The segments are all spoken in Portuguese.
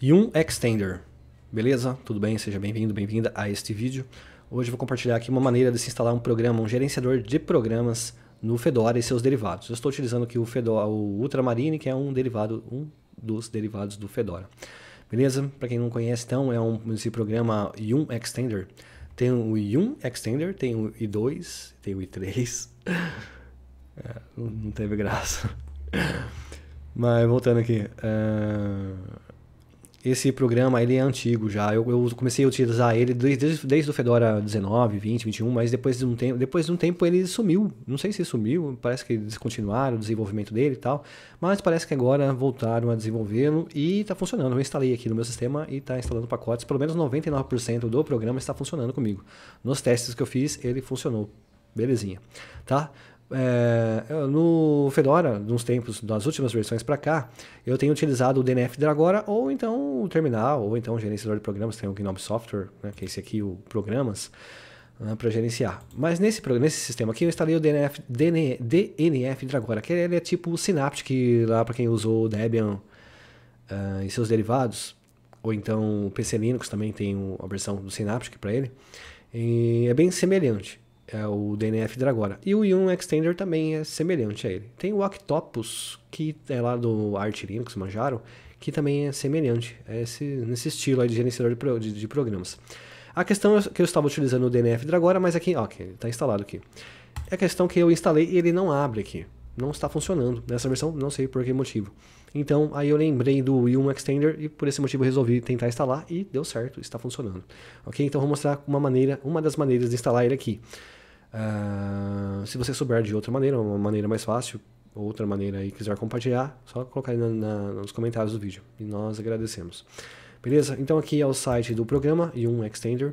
e um extender. Beleza? Tudo bem? Seja bem-vindo, bem-vinda a este vídeo. Hoje eu vou compartilhar aqui uma maneira de se instalar um programa, um gerenciador de programas no Fedora e seus derivados. Eu estou utilizando aqui o, Fedora, o Ultramarine, que é um derivado, um dos derivados do Fedora. Beleza? Para quem não conhece, então, é um, esse programa Yum Extender. Tem o Yum Extender, tem o i2, tem o i3. É, não teve graça. Mas voltando aqui. Uh esse programa ele é antigo já. Eu, eu comecei a utilizar ele desde, desde o Fedora 19, 20, 21, mas depois de, um tempo, depois de um tempo ele sumiu. Não sei se sumiu, parece que descontinuaram o desenvolvimento dele e tal, mas parece que agora voltaram a desenvolvê-lo e está funcionando. Eu instalei aqui no meu sistema e está instalando pacotes. Pelo menos 99% do programa está funcionando comigo. Nos testes que eu fiz, ele funcionou. Belezinha, tá? É, é, no Fedora, nos tempos, nas últimas versões para cá, eu tenho utilizado o DNF Dragora ou então o terminal, ou então o gerenciador de programas, tem o GNOME Software, né, que é esse aqui, o Programas, né, para gerenciar. Mas nesse, nesse sistema aqui eu instalei o DNF, DN, DNF Dragora, que ele é tipo o Synaptic lá para quem usou o Debian uh, e seus derivados, ou então o PC Linux também tem a versão do Synaptic para ele, e é bem semelhante é o DNF Dragora. E o Yum Extender também é semelhante a ele. Tem o Octopus, que é lá do Art Linux, manjaram, que também é semelhante a esse, nesse estilo de gerenciador de, de, de, programas. A questão é que eu estava utilizando o DNF Dragora, mas aqui, ó, está instalado aqui. É a questão que eu instalei e ele não abre aqui. Não está funcionando nessa versão, não sei por que motivo. Então, aí eu lembrei do Yum Extender e por esse motivo resolvi tentar instalar e deu certo, está funcionando. Ok? Então, vou mostrar uma maneira, uma das maneiras de instalar ele aqui. Ah, se você souber de outra maneira, uma maneira mais fácil, outra maneira e quiser compartilhar, só colocar aí na, na, nos comentários do vídeo. E nós agradecemos. Beleza? Então aqui é o site do programa e um extender.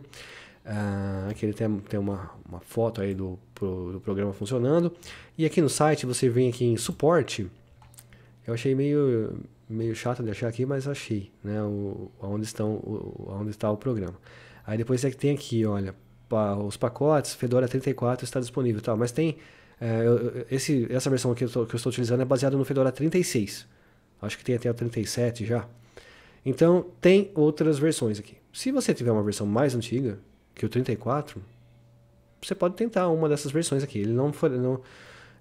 Uh, aqui ele tem, tem uma, uma foto aí do, pro, do programa funcionando. E aqui no site você vem aqui em suporte. Eu achei meio, meio chato de achar aqui, mas achei, né? O, onde, estão, o, onde está o programa. Aí depois é que tem aqui, olha, os pacotes, Fedora 34 está disponível tal. Mas tem. É, eu, esse, essa versão aqui que eu estou utilizando é baseada no Fedora 36. Acho que tem até o 37 já. Então, tem outras versões aqui. Se você tiver uma versão mais antiga, que o 34, você pode tentar uma dessas versões aqui. Ele não foi. Não,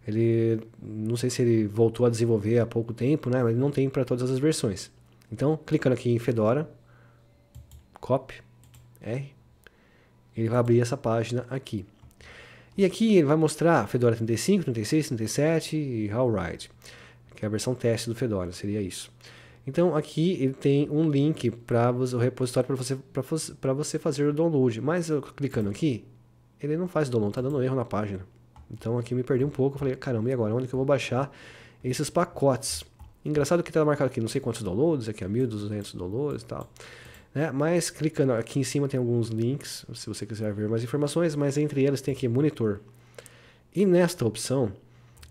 ele. Não sei se ele voltou a desenvolver há pouco tempo, né? Mas ele não tem para todas as versões. Então, clicando aqui em Fedora, copy, R, ele vai abrir essa página aqui. E aqui ele vai mostrar Fedora 35, 36, 37 e Howride, que é a versão teste do Fedora, seria isso. Então aqui ele tem um link para o repositório para você, pra você fazer o download, mas eu clicando aqui, ele não faz download, tá dando erro na página. Então aqui me perdi um pouco, eu falei, caramba, e agora? Onde que eu vou baixar esses pacotes? Engraçado que está marcado aqui, não sei quantos downloads, aqui é 1.200 downloads e tal. Né? Mas clicando aqui em cima tem alguns links, se você quiser ver mais informações, mas entre eles tem aqui monitor. E nesta opção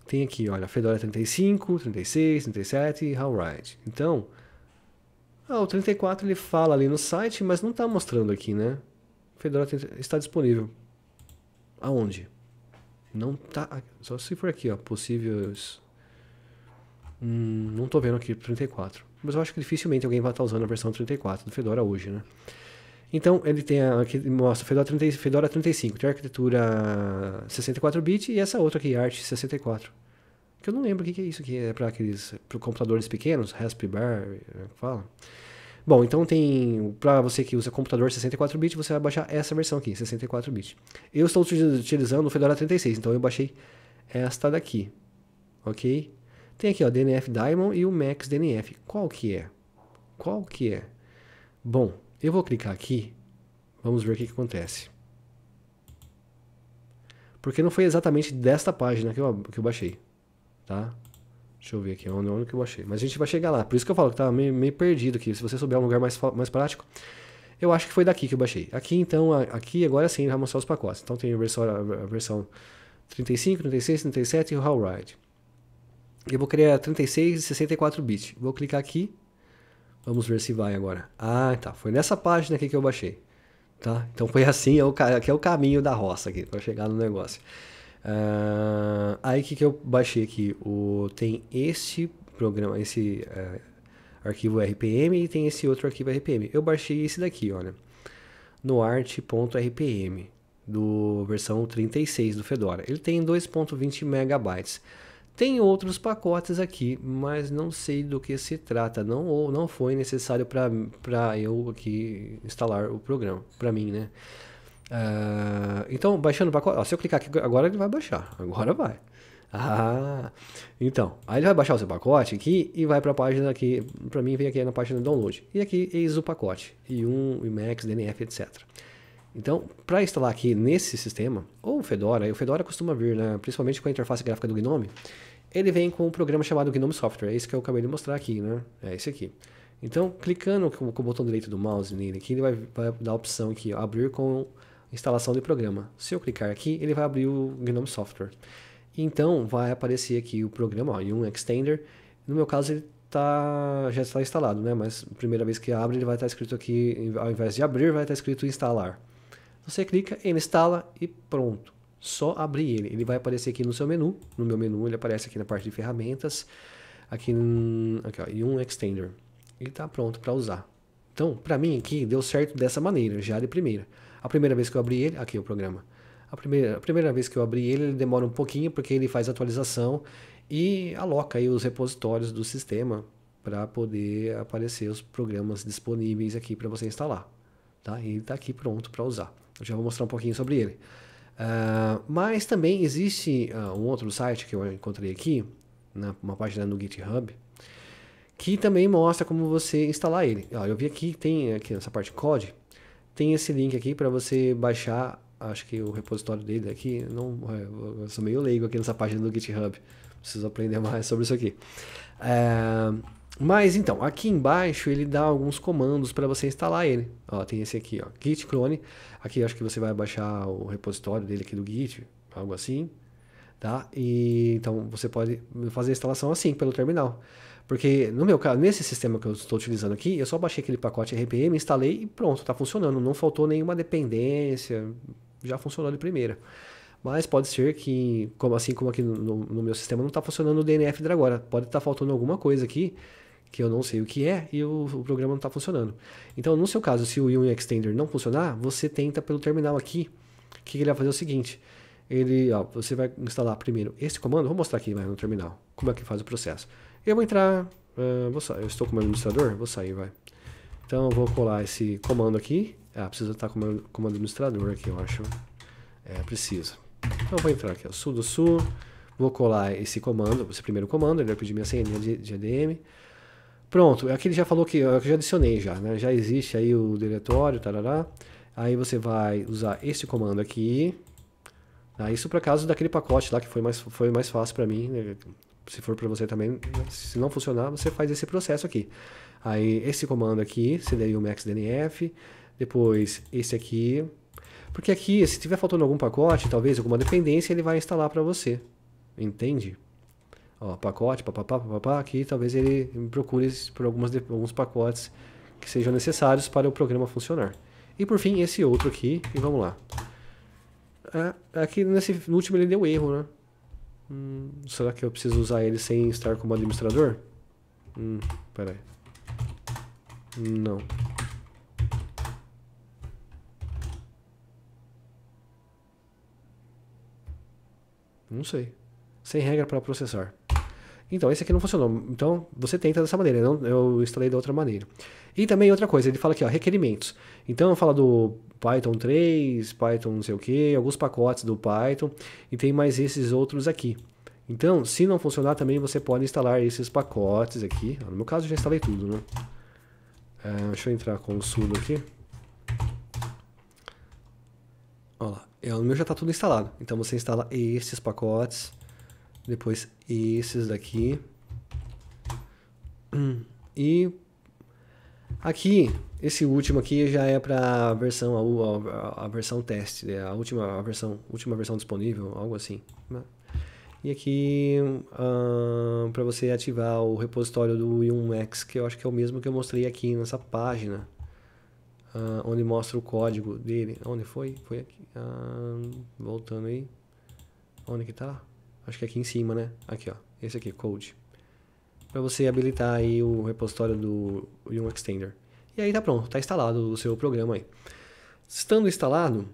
tem aqui, olha, Fedora 35, 36, 37, Howride. Então, ah, o 34 ele fala ali no site, mas não está mostrando aqui, né? Fedora está disponível. Aonde? Não tá. Só se for aqui, ó. Possíveis. Hum, não estou vendo aqui 34. Mas eu acho que dificilmente alguém vai estar usando a versão 34 do Fedora hoje, né? Então, ele tem aqui mostra Fedora, 30, Fedora 35, tem a arquitetura 64-bit e essa outra aqui, ART 64. Que eu não lembro o que, que, é isso que é para aqueles pro computadores pequenos, Raspberry, né, fala. Bom, então tem para você que usa computador 64-bit, você vai baixar essa versão aqui, 64-bit. Eu estou utilizando o Fedora 36, então eu baixei esta daqui. OK? Tem aqui, o DNF Diamond e o Max DNF. Qual que é? Qual que é? Bom, eu vou clicar aqui. Vamos ver o que, que acontece. Porque não foi exatamente desta página que eu, que eu baixei, tá? Deixa eu ver aqui, é onde, que eu baixei. Mas a gente vai chegar lá. Por isso que eu falo que estava tá meio, meio perdido aqui. Se você souber um lugar mais, mais prático, eu acho que foi daqui que eu baixei. Aqui, então, aqui agora sim, vai mostrar os pacotes. Então tem a versão, a versão 35, 36, 37 e o Howride. Eu vou criar 36 e 64 bits. Vou clicar aqui. Vamos ver se vai agora. Ah, tá. Foi nessa página aqui que eu baixei. Tá? Então foi assim, é o, aqui é o caminho da roça aqui, para chegar no negócio. Uh, aí o que, que eu baixei aqui? O, tem esse programa, esse uh, arquivo RPM e tem esse outro arquivo RPM. Eu baixei esse daqui, olha. No art.rpm, do versão 36 do Fedora. Ele tem 2.20 megabytes. Tem outros pacotes aqui, mas não sei do que se trata, não ou não foi necessário para eu aqui instalar o programa, para mim, né? Uh, então, baixando o pacote, ó, se eu clicar aqui agora ele vai baixar, agora vai. Ah, então, aí ele vai baixar o seu pacote aqui e vai para a página aqui, para mim vem aqui na página download. E aqui eis o pacote, e1, Emacs, DNF, etc. Então, para instalar aqui nesse sistema, ou o Fedora, o Fedora costuma vir, né, principalmente com a interface gráfica do GNOME, ele vem com um programa chamado GNOME Software, é esse que eu acabei de mostrar aqui, né? É esse aqui. Então, clicando com, com o botão direito do mouse nele aqui, ele vai, vai dar a opção aqui, ó, abrir com instalação de programa. Se eu clicar aqui, ele vai abrir o GNOME Software. Então, vai aparecer aqui o programa, ó, e um extender. No meu caso, ele tá, já está instalado, né? Mas, primeira vez que abre, ele vai estar escrito aqui, ao invés de abrir, vai estar escrito instalar. Você clica, ele instala e pronto. Só abrir ele. Ele vai aparecer aqui no seu menu. No meu menu ele aparece aqui na parte de ferramentas. Aqui, aqui ó, e um extender. Ele está pronto para usar. Então, para mim aqui deu certo dessa maneira, já de primeira. A primeira vez que eu abri ele, aqui é o programa. A primeira, a primeira vez que eu abri ele, ele demora um pouquinho porque ele faz atualização e aloca aí os repositórios do sistema para poder aparecer os programas disponíveis aqui para você instalar. Tá? Ele está aqui pronto para usar. Eu já vou mostrar um pouquinho sobre ele. Uh, mas também existe uh, um outro site que eu encontrei aqui, né, uma página no GitHub, que também mostra como você instalar ele. Ó, eu vi aqui, tem aqui nessa parte code, tem esse link aqui para você baixar, acho que o repositório dele aqui, não, é, eu sou meio leigo aqui nessa página do GitHub, preciso aprender mais sobre isso aqui. Uh, mas então, aqui embaixo ele dá alguns comandos para você instalar ele. Ó, tem esse aqui, ó, git clone. Aqui acho que você vai baixar o repositório dele aqui do git, algo assim, tá? E então você pode fazer a instalação assim pelo terminal. Porque no meu caso, nesse sistema que eu estou utilizando aqui, eu só baixei aquele pacote RPM, instalei e pronto, está funcionando. Não faltou nenhuma dependência, já funcionou de primeira. Mas pode ser que, como assim como aqui no, no meu sistema não está funcionando o DNF de agora, pode estar tá faltando alguma coisa aqui que eu não sei o que é e o, o programa não está funcionando. Então, no seu caso, se o Union Extender não funcionar, você tenta pelo terminal aqui, que ele vai fazer é o seguinte. Ele, ó, você vai instalar primeiro esse comando, vou mostrar aqui vai, no terminal, como é que faz o processo. Eu vou entrar, uh, vou eu estou como administrador, vou sair, vai. Então, eu vou colar esse comando aqui. Ah, precisa estar tá como, comando administrador aqui, eu acho. É, precisa. Então, vou entrar aqui, sudo su, vou colar esse comando, esse primeiro comando, ele vai pedir minha senha de, de ADM. Pronto, é aqui ele já falou é que eu já adicionei já, né? Já existe aí o diretório, tarará. Aí você vai usar este comando aqui. Ah, isso para caso daquele pacote lá que foi mais, foi mais fácil para mim. Né? Se for para você também, se não funcionar, você faz esse processo aqui. Aí esse comando aqui, o maxdnf, depois esse aqui. Porque aqui, se tiver faltando algum pacote, talvez alguma dependência, ele vai instalar para você. Entende? ó, pacote, papapá, papapá, aqui talvez ele me procure por algumas, alguns pacotes que sejam necessários para o programa funcionar. E por fim, esse outro aqui, e vamos lá. Ah, é, aqui é nesse, no último ele deu erro, né? Hum, será que eu preciso usar ele sem estar como administrador? Hum, Não. Não sei. Sem regra para processar. Então, esse aqui não funcionou. Então, você tenta dessa maneira. Não, eu instalei da outra maneira. E também outra coisa, ele fala aqui, ó, requerimentos. Então, fala do Python 3, Python não sei o que, alguns pacotes do Python. E tem mais esses outros aqui. Então, se não funcionar também, você pode instalar esses pacotes aqui. No meu caso, já instalei tudo, né? Uh, deixa eu entrar com o sudo aqui. Olha lá, é, o meu já está tudo instalado. Então, você instala esses pacotes. Depois esses daqui. E aqui, esse último aqui já é para a versão a, a, versão teste, né? a última a versão, última versão disponível, algo assim. Né? E aqui uh, ah, para você ativar o repositório do Unix, que eu acho que é o mesmo que eu mostrei aqui nessa página, uh, onde mostra o código dele. Onde foi? Foi aqui. Uh, voltando aí. Onde que tá? Acho que aqui em cima, né? Aqui, ó. Esse aqui, Code. Para você habilitar aí o repositório do Yum Extender. E aí tá pronto, tá instalado o seu programa aí. Estando instalado,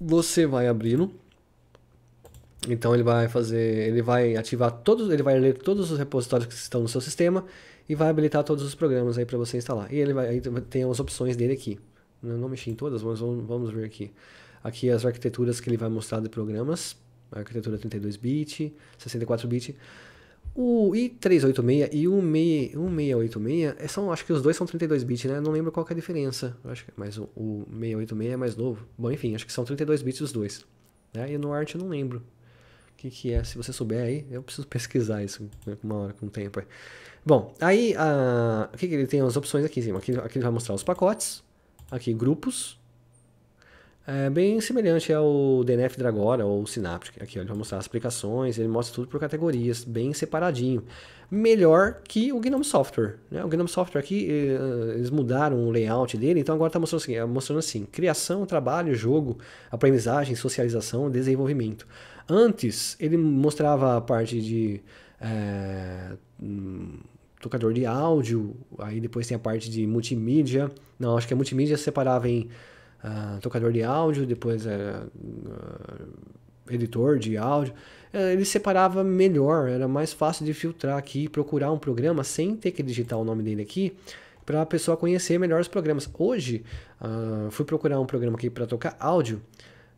você vai abri-lo. Então ele vai fazer, ele vai ativar todos, ele vai ler todos os repositórios que estão no seu sistema e vai habilitar todos os programas aí para você instalar. E ele vai aí tem as opções dele aqui. Eu não mexi em todas, mas vamos, vamos ver aqui. Aqui as arquiteturas que ele vai mostrar de programas a arquitetura 32-bit, é 64-bit. O i386 e o 1686 é, são, acho que os dois são 32-bit, né? Não lembro qual é a diferença. Acho que, mas o, o 686 é mais novo. Bom, enfim, acho que são 32-bits os dois. Né? E no art eu não lembro o que, que é. Se você souber aí, eu preciso pesquisar isso né, uma hora com o tempo. Aí. É. Bom, aí a, ah, que ele tem as opções aqui em cima. Aqui, aqui ele vai mostrar os pacotes, aqui grupos, é bem semelhante ao DNF Dragora ou Synaptic. Aqui ó, ele vai mostrar as aplicações, ele mostra tudo por categorias, bem separadinho. Melhor que o GNOME Software. Né? O GNOME Software aqui, eh, eles mudaram o layout dele, então agora está mostrando, assim, mostrando assim, criação, trabalho, jogo, aprendizagem, socialização, desenvolvimento. Antes, ele mostrava a parte de... É, tocador de áudio, aí depois tem a parte de multimídia. Não, acho que a multimídia separava em ah, tocador de áudio, depois era uh, editor de áudio. É, ele separava melhor, era mais fácil de filtrar aqui, procurar um programa sem ter que digitar o nome dele aqui, para a pessoa conhecer melhor os programas. Hoje, ah, fui procurar um programa aqui para tocar áudio,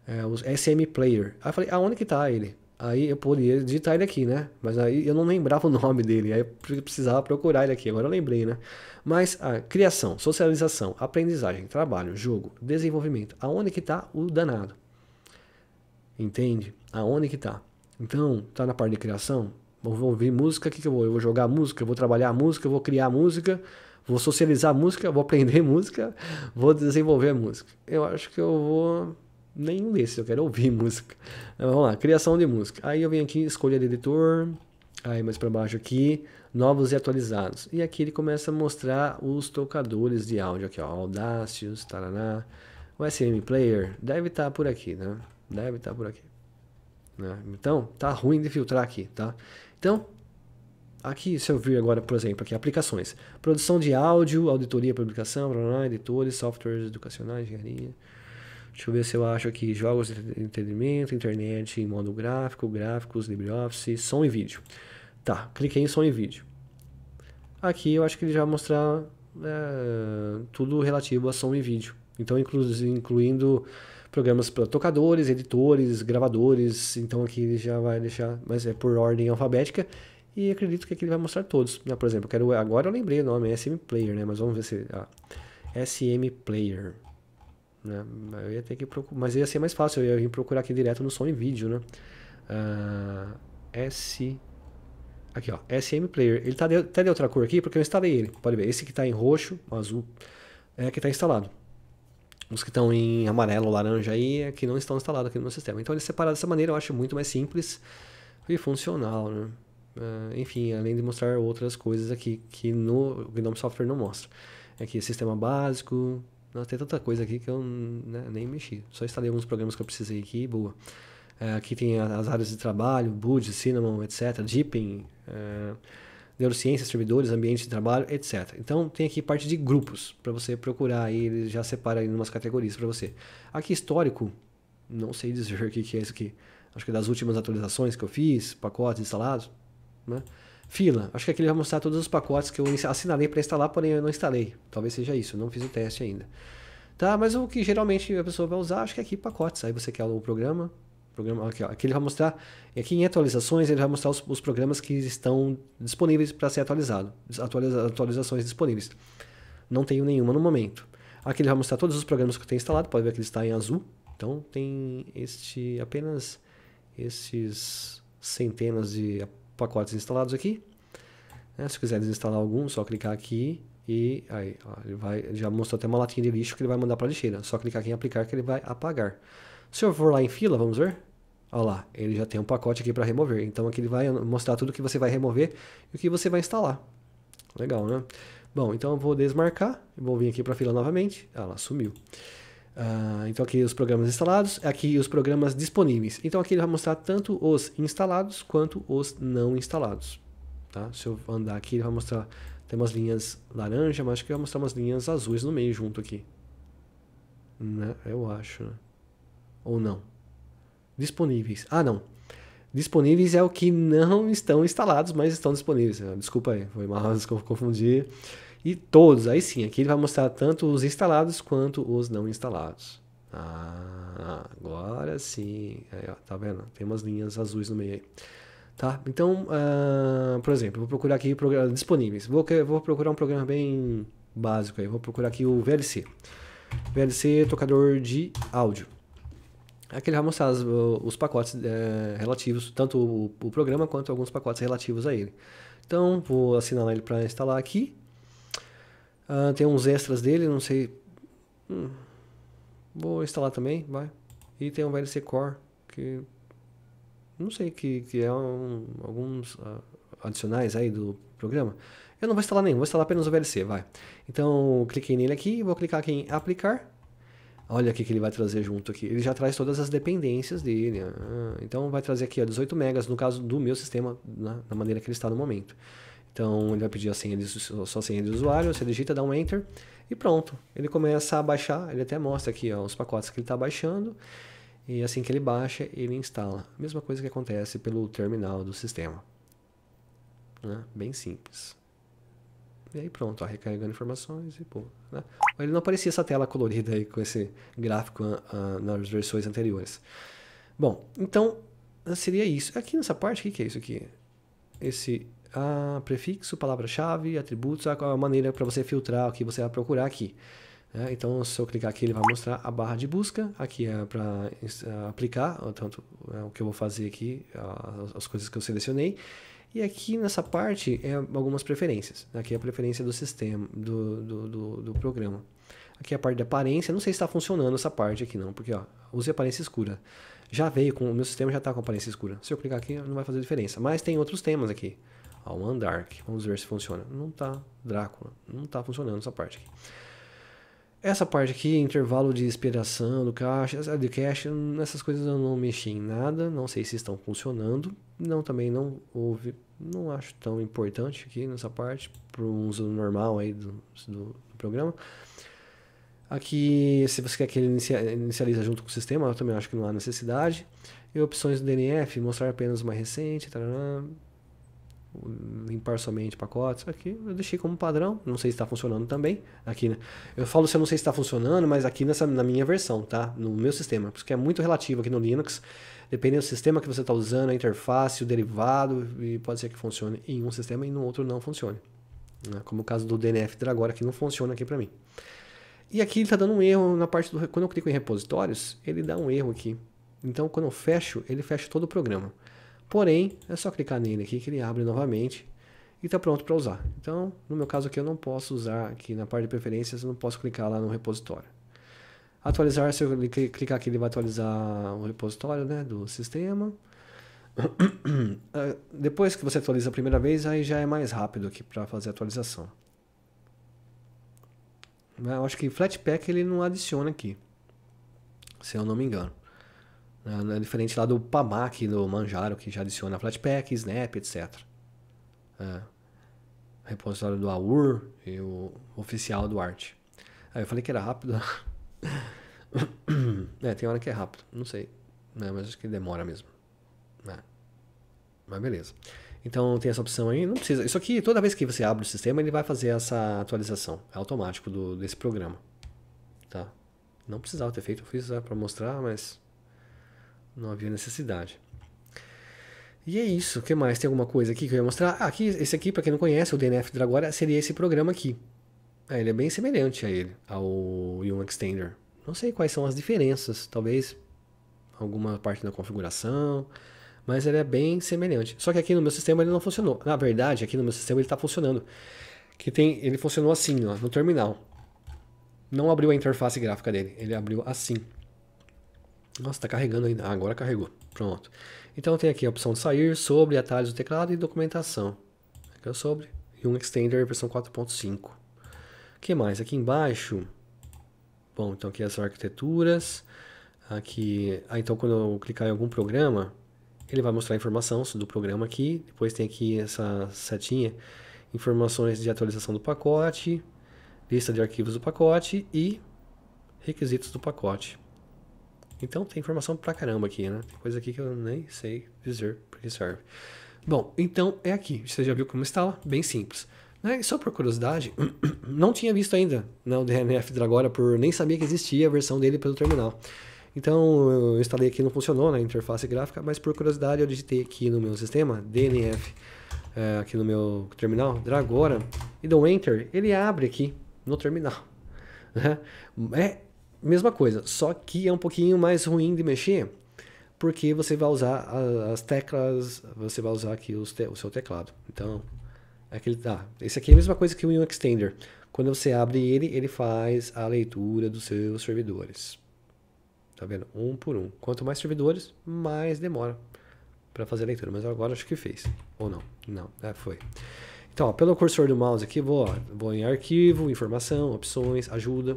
é, o SM Player. Aí eu falei, aonde que está ele? Aí eu poderia digitar ele aqui, né? Mas aí eu não lembrava o nome dele, aí eu precisava procurar ele aqui, agora eu lembrei, né? Mas a ah, criação, socialização, aprendizagem, trabalho, jogo, desenvolvimento, aonde que está o danado? Entende? Aonde que está? Então, tá na parte de criação, vou ouvir música, o que, que eu vou? Eu vou jogar música, eu vou trabalhar música, eu vou criar música, vou socializar música, vou aprender música, vou desenvolver música. Eu acho que eu vou nenhum desses, eu quero ouvir música. Então, vamos lá, criação de música. Aí eu venho aqui, escolha de editor, aí mais para baixo aqui, novos e atualizados. E aqui ele começa a mostrar os tocadores de áudio aqui, ó, Audacity, taraná. O SM Player deve estar tá por aqui, né? Deve estar tá por aqui. Né? Então, tá ruim de filtrar aqui, tá? Então, aqui se eu vir agora, por exemplo, aqui aplicações, produção de áudio, auditoria, publicação, blá, blá, editores, softwares educacionais, engenharia, Deixa eu ver se eu acho aqui jogos de entretenimento, internet em modo gráfico, gráficos, LibreOffice, som e vídeo. Tá, cliquei em som e vídeo. Aqui eu acho que ele já vai mostrar é, tudo relativo a som e vídeo. Então, inclu incluindo programas para tocadores, editores, gravadores. Então, aqui ele já vai deixar, mas é por ordem alfabética. E acredito que aqui ele vai mostrar todos. Ah, por exemplo, eu quero, agora eu lembrei o nome, é SM Player, né? Mas vamos ver se. Ah, SM Player. Né? Eu ia ter que procurar, mas ia ser mais fácil, eu ia vir procurar aqui direto no som e vídeo, né? Uh, S aqui, ó, SM Player. Ele tá de, até de outra cor aqui porque eu instalei ele. Pode ver, esse que tá em roxo, azul, é que tá instalado. Os que estão em amarelo, laranja aí, é que não estão instalados aqui no meu sistema. Então ele é separado dessa maneira, eu acho muito mais simples e funcional, né? Uh, enfim, além de mostrar outras coisas aqui que no Gnome Software não mostra. Aqui, é sistema básico, nossa, tem tanta coisa aqui que eu né, nem mexi. Só instalei alguns programas que eu precisei aqui, boa. É, aqui tem as áreas de trabalho, Bud, Cinnamon, etc. Deepin, é, neurociência, servidores, ambiente de trabalho, etc. Então tem aqui parte de grupos para você procurar aí, ele já separa em umas categorias para você. Aqui histórico, não sei dizer o que, que é isso aqui. Acho que das últimas atualizações que eu fiz, pacotes instalados, né? Fila, acho que aqui ele vai mostrar todos os pacotes que eu assinalei para instalar, porém eu não instalei. Talvez seja isso, não fiz o teste ainda. Tá, mas o que geralmente a pessoa vai usar, acho que é aqui pacotes. Aí você quer o programa, programa aqui, ó, aqui ele vai mostrar, é aqui em atualizações ele vai mostrar os, os programas que estão disponíveis para ser atualizado, atualiza, atualizações disponíveis. Não tenho nenhuma no momento. Aqui ele vai mostrar todos os programas que eu tenho instalado, pode ver que ele está em azul. Então tem este apenas esses centenas de pacotes instalados aqui. Né? Se quiser desinstalar algum, só clicar aqui e aí, ó, ele vai, já mostrou até uma latinha de lixo que ele vai mandar para a lixeira. Só clicar aqui em aplicar que ele vai apagar. Se eu for lá em fila, vamos ver? Olha lá, ele já tem um pacote aqui para remover. Então aqui ele vai mostrar tudo que você vai remover e o que você vai instalar. Legal, né? Bom, então eu vou desmarcar, vou vir aqui para a fila novamente. Ah, ela sumiu. Uh, então aqui os programas instalados, aqui os programas disponíveis. Então aqui ele vai mostrar tanto os instalados quanto os não instalados. Tá? Se eu andar aqui, ele vai mostrar, tem umas linhas laranja, mas acho que vai mostrar umas linhas azuis no meio junto aqui. Né? Eu acho, né? Ou não. Disponíveis. Ah, não. Disponíveis é o que não estão instalados, mas estão disponíveis. Ah, desculpa aí, foi mal, confundi. E todos, aí sim, aqui ele vai mostrar tanto os instalados quanto os não instalados. Ah, agora sim. Aí, ó, tá vendo? Tem umas linhas azuis no meio aí. Tá? Então, uh, por exemplo, vou procurar aqui programas disponíveis. Vou, vou procurar um programa bem básico aí. Vou procurar aqui o VLC. VLC tocador de áudio. Aqui ele vai mostrar os, os pacotes é, relativos, tanto o, o, programa quanto alguns pacotes relativos a ele. Então, vou assinar ele para instalar aqui. Uh, tem uns extras dele, não sei. Hum. Vou instalar também, vai. E tem um VLC Core, que. Não sei, que, que é um, alguns uh, adicionais aí do programa. Eu não vou instalar nenhum, vou instalar apenas o VLC, vai. Então, cliquei nele aqui, vou clicar aqui em aplicar. Olha o que ele vai trazer junto aqui. Ele já traz todas as dependências dele. Ah, então vai trazer aqui ó, 18 megas, no caso do meu sistema, na, na maneira que ele está no momento. Então ele vai pedir a senha de, sua senha de usuário, você digita, dá um enter e pronto. Ele começa a baixar, ele até mostra aqui ó, os pacotes que ele está baixando. E assim que ele baixa, ele instala. Mesma coisa que acontece pelo terminal do sistema. Né? Bem simples. E aí pronto, ó, recarregando informações e pô. Né? Ele não aparecia essa tela colorida aí com esse gráfico uh, nas versões anteriores. Bom, então seria isso. Aqui nessa parte, o que, que é isso aqui? Esse ah, prefixo, palavra-chave, atributos, a é maneira para você filtrar o que você vai procurar aqui. Né? Então, se eu clicar aqui, ele vai mostrar a barra de busca. Aqui é para é, aplicar, tanto é o que eu vou fazer aqui, as coisas que eu selecionei. E aqui nessa parte é algumas preferências. Aqui é a preferência do sistema, do, do, do, do programa. Aqui é a parte da aparência. Não sei se está funcionando essa parte aqui não, porque ó, use aparência escura. Já veio, com, o meu sistema já está com aparência escura. Se eu clicar aqui, não vai fazer diferença. Mas tem outros temas aqui ao Mandark. Vamos ver se funciona. Não tá, Drácula. Não tá funcionando essa parte aqui. Essa parte aqui, intervalo de expiração do caixa, de cache, essas coisas eu não mexi em nada, não sei se estão funcionando. Não, também não houve, não acho tão importante aqui nessa parte, para um uso normal aí do, do, do programa. Aqui, se você quer que ele inicialize junto com o sistema, eu também acho que não há necessidade. E opções do DNF, mostrar apenas uma recente, limpar somente pacotes. Aqui eu deixei como padrão, não sei se está funcionando também. Aqui, né? Eu falo se eu não sei se está funcionando, mas aqui nessa, na minha versão, tá? No meu sistema, porque é muito relativo aqui no Linux. Dependendo do sistema que você está usando, a interface, o derivado, e pode ser que funcione em um sistema e no outro não funcione. Né? Como o caso do DNF Dragora, que não funciona aqui para mim. E aqui ele está dando um erro na parte do... Quando eu clico em repositórios, ele dá um erro aqui. Então, quando eu fecho, ele fecha todo o programa. Porém, é só clicar nele aqui que ele abre novamente e está pronto para usar. Então, no meu caso aqui, eu não posso usar aqui na parte de preferências, eu não posso clicar lá no repositório. Atualizar, se eu clicar aqui, ele vai atualizar o repositório né, do sistema. Depois que você atualiza a primeira vez, aí já é mais rápido aqui para fazer a atualização. Eu acho que Flatpak ele não adiciona aqui, se eu não me engano. É né, diferente lá do Pamac, do Manjaro, que já adiciona Flatpak, Snap, etc. É. Repositório do AUR e o oficial do Art. Aí eu falei que era rápido. é, tem hora que é rápido, não sei. Né, mas acho que demora mesmo. É. Mas beleza. Então tem essa opção aí, não precisa. Isso aqui, toda vez que você abre o sistema, ele vai fazer essa atualização. É automático do, desse programa. Tá? Não precisava ter feito, eu fiz é, para mostrar, mas não havia necessidade. E é isso. O que mais? Tem alguma coisa aqui que eu ia mostrar? Ah, aqui, esse aqui, para quem não conhece, o DNF Dragora, seria esse programa aqui. Ah, ele é bem semelhante a ele, ao Yum Extender. Não sei quais são as diferenças, talvez alguma parte da configuração, mas ele é bem semelhante. Só que aqui no meu sistema ele não funcionou. Na verdade, aqui no meu sistema ele está funcionando. Que tem, ele funcionou assim, ó, no terminal. Não abriu a interface gráfica dele, ele abriu assim. Nossa, tá carregando ainda. Ah, agora carregou. Pronto. Então tem aqui a opção de sair, sobre, atalhos do teclado e documentação. Aqui é o sobre. E um extender versão 4.5. O que mais? Aqui embaixo. Bom, então aqui as arquiteturas. Aqui. Ah, então quando eu clicar em algum programa, ele vai mostrar a informação do programa aqui. Depois tem aqui essa setinha. Informações de atualização do pacote. Lista de arquivos do pacote e requisitos do pacote. Então tem informação pra caramba aqui, né? Tem coisa aqui que eu nem sei dizer para que serve. Bom, então é aqui. Você já viu como instala? Bem simples. Né? Só por curiosidade, não tinha visto ainda né, o DNF Dragora, por nem sabia que existia a versão dele pelo terminal. Então eu instalei aqui, não funcionou na né, interface gráfica, mas por curiosidade eu digitei aqui no meu sistema, DNF, é, eh, aqui no meu terminal, Dragora, e dou Enter, ele abre aqui no terminal. Né? É mesma coisa, só que é um pouquinho mais ruim de mexer, porque você vai usar as teclas, você vai usar aqui te, o seu teclado. Então, é aquele, ah, esse aqui é a mesma coisa que o Extender. Quando você abre ele, ele faz a leitura dos seus servidores. Tá vendo? Um por um. Quanto mais servidores, mais demora para fazer a leitura. Mas agora acho que fez. Ou não? Não, é, foi. Então, ó, pelo cursor do mouse aqui, vou, ó, vou em arquivo, informação, opções, ajuda.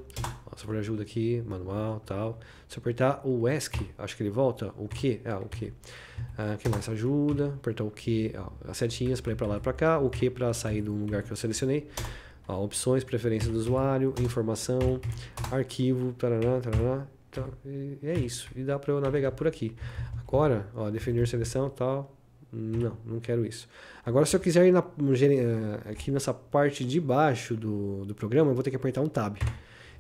Sobre ajuda aqui, manual, tal. Se eu apertar o ESC, acho que ele volta. O Q, ah, o Q. Ah, que mais ajuda? Apertar o Q, ah, as setinhas para ir para lá e para cá. O Q para sair do lugar que eu selecionei. Ah, opções, preferência do usuário, informação, arquivo, tarará, tarará. Então, é isso. E dá para eu navegar por aqui. Agora, ó, definir seleção, tal. Não, não quero isso. Agora, se eu quiser ir na, eh, aqui nessa parte de baixo do, do programa, eu vou ter que apertar um tab.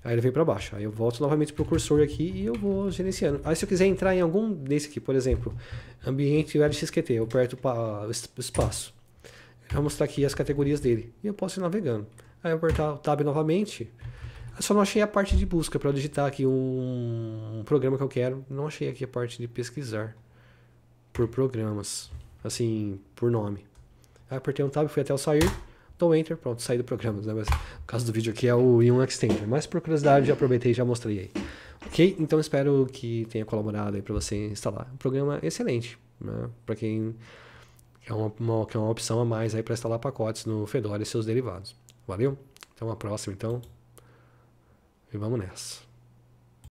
Aí ele vem para baixo. Aí eu volto novamente para o cursor aqui e eu vou gerenciando. Aí se eu quiser entrar em algum desse aqui, por exemplo, ambiente LXQT, eu aperto para espaço. Eu vou mostrar aqui as categorias dele. E eu posso ir navegando. Aí eu apertar o tab novamente. Eu só não achei a parte de busca para digitar aqui um, um programa que eu quero. Não achei aqui a parte de pesquisar por programas, assim, por nome. Aí apertei um tab, fui até o sair. Então enter, pronto, saí do programa, né? Mas caso do vídeo aqui é o Ion Extender. Mas por curiosidade, já aproveitei e já mostrei aí. Ok? Então espero que tenha colaborado aí para você instalar. Um programa excelente, né? Para quem é uma, uma, é uma opção a mais aí para instalar pacotes no Fedora e seus derivados. Valeu? Até uma próxima, então. E vamos nessa.